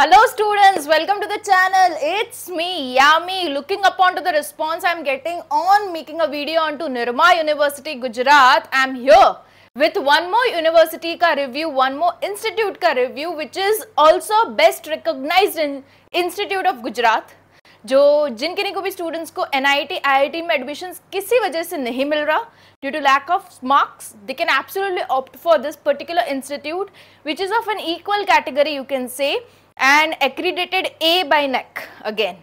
Hello students, welcome to the channel. It's me, Yami, looking upon to the response I'm getting on making a video onto Nirma University Gujarat. I'm here with one more university ka review, one more institute ka review which is also best recognized in Institute of Gujarat. जो जिनके किन्हीं को भी students को N आई में admission किसी वजह से नहीं मिल रहा due to lack of marks they can absolutely opt for this particular institute which is of an equal category you can say and accredited A by NAAC again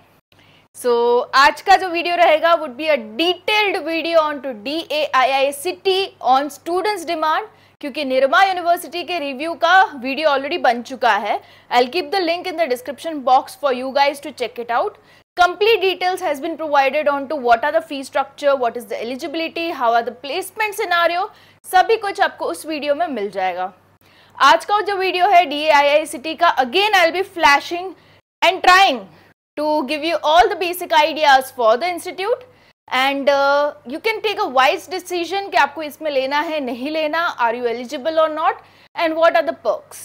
so आज का जो वीडियो रहेगा would be a detailed video on to D A I I C T on students demand क्योंकि Nirma university के review का video already बन चुका है I'll keep the link in the description box for you guys to check it out complete details has been provided on to what are the fee structure what is the eligibility how are the placement scenario सभी कुछ आपको उस video में मिल जाएगा आज का जो video है डी आई का again I be flashing and trying to give you all the basic ideas for the institute and you can take a wise decision कि आपको इसमें लेना है नहीं लेना आर यू एलिजिबल और not and what are the perks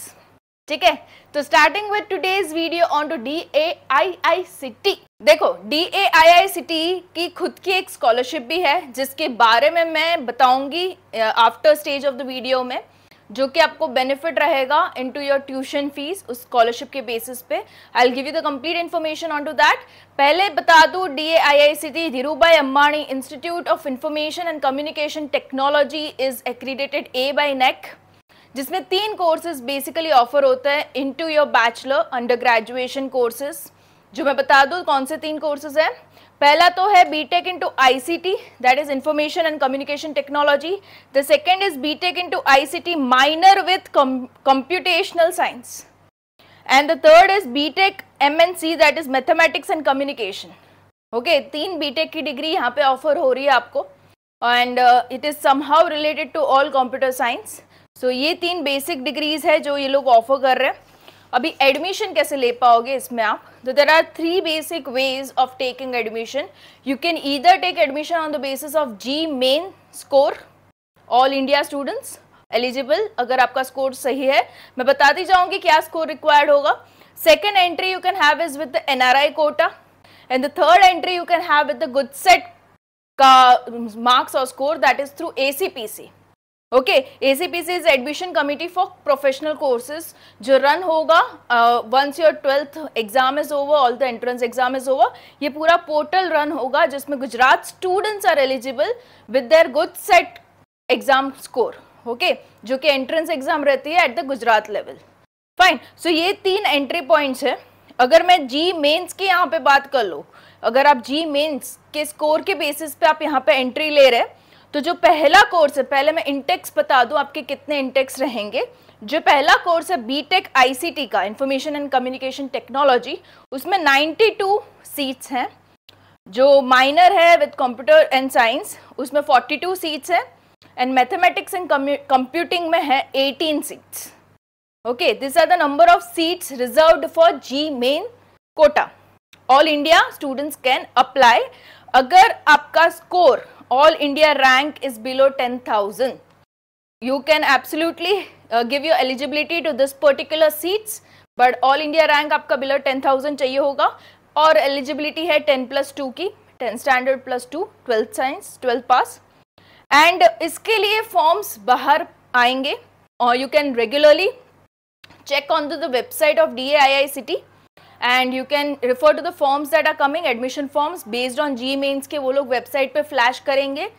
ठीक है तो starting with today's video on to D A I I C T देखो D A I I C T की खुद की एक स्कॉलरशिप भी है जिसके बारे में मैं बताऊंगी after stage of the video में जो कि आपको बेनिफिट रहेगा in to your tuition fees उस स्कॉलरशिप के बेसिस पे I will give you the complete information on to that पहले बता दू D A I I C T Dhirubhai Ambani institute of information and communication technology is accredited A by NAAC जिसमें तीन courses basically offer होते हैं in to your bachelor under graduation courses जो मैं बता दूँ कौन से तीन कोर्सेज हैं पहला तो है B Tech into ICT that is information and communication technology the second is B Tech into ICT minor with computational science and the third is B Tech MNC that is mathematics and communication okay तीन B Tech की degree यहाँ पे offer हो रही है आपको and it is somehow related to all computer science so ये तीन बेसिक डिग्रीज है जो ये लोग ऑफर कर रहे हैं अभी एडमिशन कैसे ले पाओगे इसमें आप तो there are three basic ways of taking admission you can either take admission on the basis of JEE Main score all India students eligible अगर आपका स्कोर सही है मैं बताती जाऊंगी क्या स्कोर रिक्वायर्ड होगा second entry you can have is with N R I quota and the third entry you can have with GUJCET का मार्क्स और score that is through A C P C okay ACPC is admission committee for professional courses जो run होगा once your twelfth exam is over all the entrance exam is over ये पूरा portal run होगा जिसमें Gujarat students are eligible with their GUJCET exam score okay जो कि entrance exam रहती है at the Gujarat level fine so ये तीन एंट्री पॉइंट्स है अगर मैं जी मेन्स की यहाँ पे बात कर लूँ अगर आप जी मेन्स के स्कोर के बेसिस पे आप यहाँ पे एंट्री ले रहे हैं तो जो पहला कोर्स है पहले मैं इंटेक्स बता दूं आपके कितने इंटेक्स रहेंगे जो पहला कोर्स है बीटेक आईसीटी का इंफॉर्मेशन एंड कम्युनिकेशन टेक्नोलॉजी उसमें 92 सीट्स हैं जो माइनर है विद कंप्यूटर एंड साइंस उसमें 42 सीट्स हैं एंड मैथमेटिक्स एंड कंप्यूटिंग में है 18 seats okay this are the number of seats reserve for JEE Main quota all India students can apply अगर आपका score all India rank is below 10,000. You can absolutely uh, give your eligibility to this particular seats but all India rank आपका below 10,000 चाहिए होगा और eligibility है 10 plus 2 की 10 standard plus 2 12th science 12 pass and इसके लिए forms बाहर आएंगे और you can regularly check on the website of DAIICT and you can refer to the forms that are coming admission forms based on JEE Mains के वो लोग website पे flash करेंगे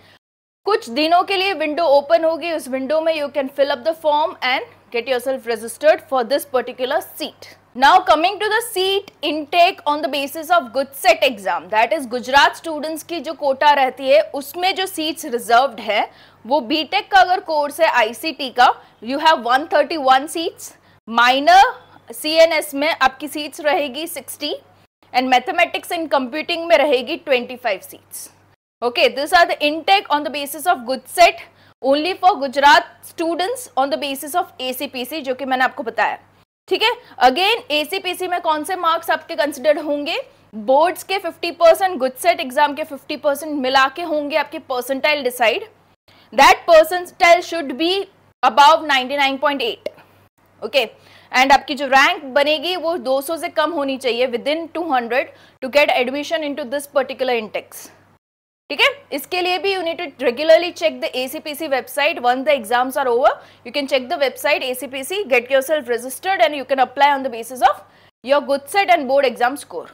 कुछ दिनों के लिए विंडो ओपन होगी उस विंडो में you can fill up the form and get yourself registered for this particular seat. Now coming to the seat intake on the basis of GUJSET exam that is Gujarat students की जो कोटा रहती है उसमें जो seats reserved है वो BTEC का अगर course है ICT का you have 131 seats minor C N S में आपकी सीट्स रहेगी 60 एंड मैथमेटिक्स एंड कंप्यूटिंग में रहेगी 25 seats okay this are the intake on the basis of GUJCET only for Gujarat students on the basis of ACPC जो कि मैंने आपको बताया ठीक है अगेन एसीपीसी में कौन से मार्क्स आपके कंसिडर्ड होंगे बोर्ड्स के 50 परसेंट गुड सेट एग्जाम के 50 परसेंट मिला के होंगे आपके percentile decide that percentile should be above 99.8 okay okay. And आपकी जो रैंक बनेगी वो 200 से कम होनी चाहिए within to to get admission into this particular intakes ठीक है इसके लिए भी you need to regularly check the ACPC website once the exams are over you can check the website ACPC get yourself registered and you can apply on the basis of your GUJCET and board exam score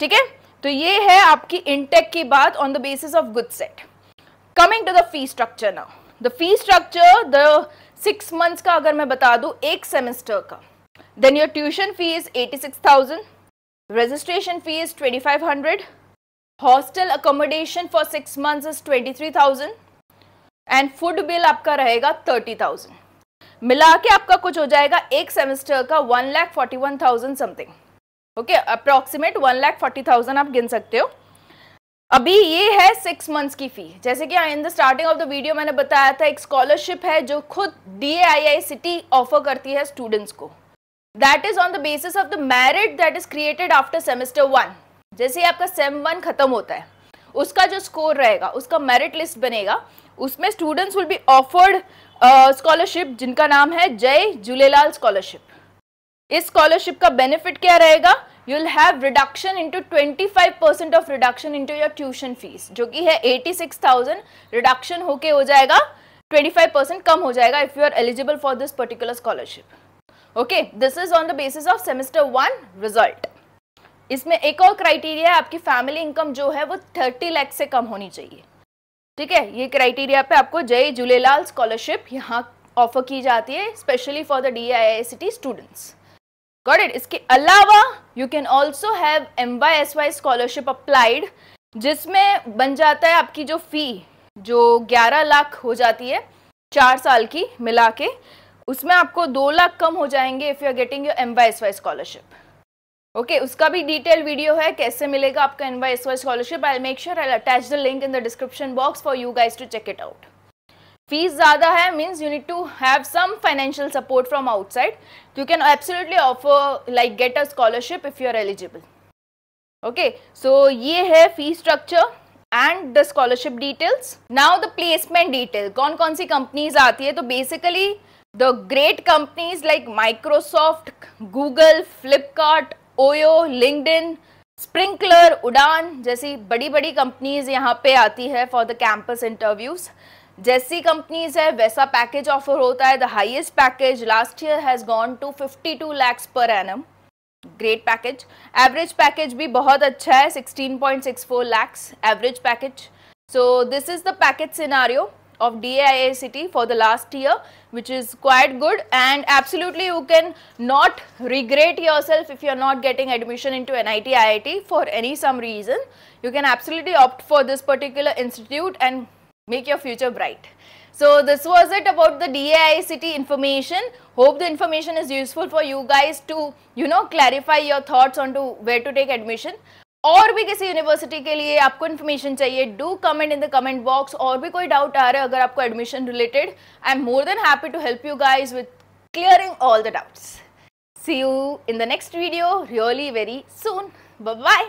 ठीक है तो ये है आपकी intake की बात on the basis of GUJCET coming to the fee structure now the fee structure the six months का अगर मैं बता दूं एक सेमेस्टर का then your tuition fee is eighty six thousand registration fee is twenty five hundred hostel accommodation for six months is twenty three thousand and food bill आपका रहेगा thirty thousand मिला के आपका कुछ हो जाएगा एक सेमेस्टर का one lakh forty one thousand something okay approximate one lakh forty thousand आप गिन सकते हो अभी ये है सिक्स मंथ्स की फी जैसे कि in the starting of the video मैंने बताया था एक स्कॉलरशिप है जो खुद डी आई सिटी ऑफर करती है स्टूडेंट्स को that is on the basis of the merit that is created after semester one जैसे आपका सेम वन खत्म होता है उसका जो स्कोर रहेगा उसका मेरिट लिस्ट बनेगा उसमें students will be offered scholarship जिनका नाम है जय झूलेलाल स्कॉलरशिप इस स्कॉलरशिप का बेनिफिट क्या रहेगा you'll have reduction into 25% of reduction into your tuition fees जो कि है 86,000 reduction होके हो जाएगा 25% कम हो जाएगा if you are eligible for this particular scholarship. Okay, this is on the basis of semester one result. इसमें एक और क्राइटेरिया है आपकी फैमिली इनकम जो है वो 30 लाख से कम होनी चाहिए ठीक है ये क्राइटेरिया पे आपको जय झूलेलाल स्कॉलरशिप यहाँ ऑफर की जाती है specially for the D I I C T students got it इसके अलावा you can also have M Y S Y scholarship applied जिसमें बन जाता है आपकी जो फ़ी जो 11 लाख हो जाती है चार साल की मिला के उसमें आपको दो लाख कम हो जाएंगे if you are getting your M Y S Y scholarship okay उसका भी डिटेल वीडियो है कैसे मिलेगा आपका M Y S Y scholarship I make sure I attach the link in the description box for you guys to check it out fees ज़्यादा है means you need to have some financial support from outside you can absolutely offer like get a scholarship if you are eligible okay so ये है fee structure and the scholarship details now the placement detail कौन कौन सी companies आती है तो basically the great companies like Microsoft Google Flipkart OYO LinkedIn Sprinklr Udaan जैसी बड़ी बड़ी कंपनीज यहाँ पे आती है फॉर द कैंपस इंटरव्यूज़ जैसी कंपनीज है वैसा पैकेज ऑफर होता है the highest package last year has gone to 52 lakhs per annum great package average package भी बहुत अच्छा है 16.64 lakhs average package so this is the package scenario of DAIACT for the last year which is quite good and absolutely you can not regret yourself if you are not getting admission into NIT IIT for any some reason you can absolutely opt for this particular institute and Make your future bright. So this was it about the DAICT information. Hope the information is useful for you guys to, you know, clarify your thoughts on to where to take admission. और भी किसी university के लिए आपको information चाहिए do comment in the comment box और भी कोई डाउट आ रहा है अगर आपको admission related I am more than happy to help you guys clearing clearing all the doubts see you in the next video really very soon bye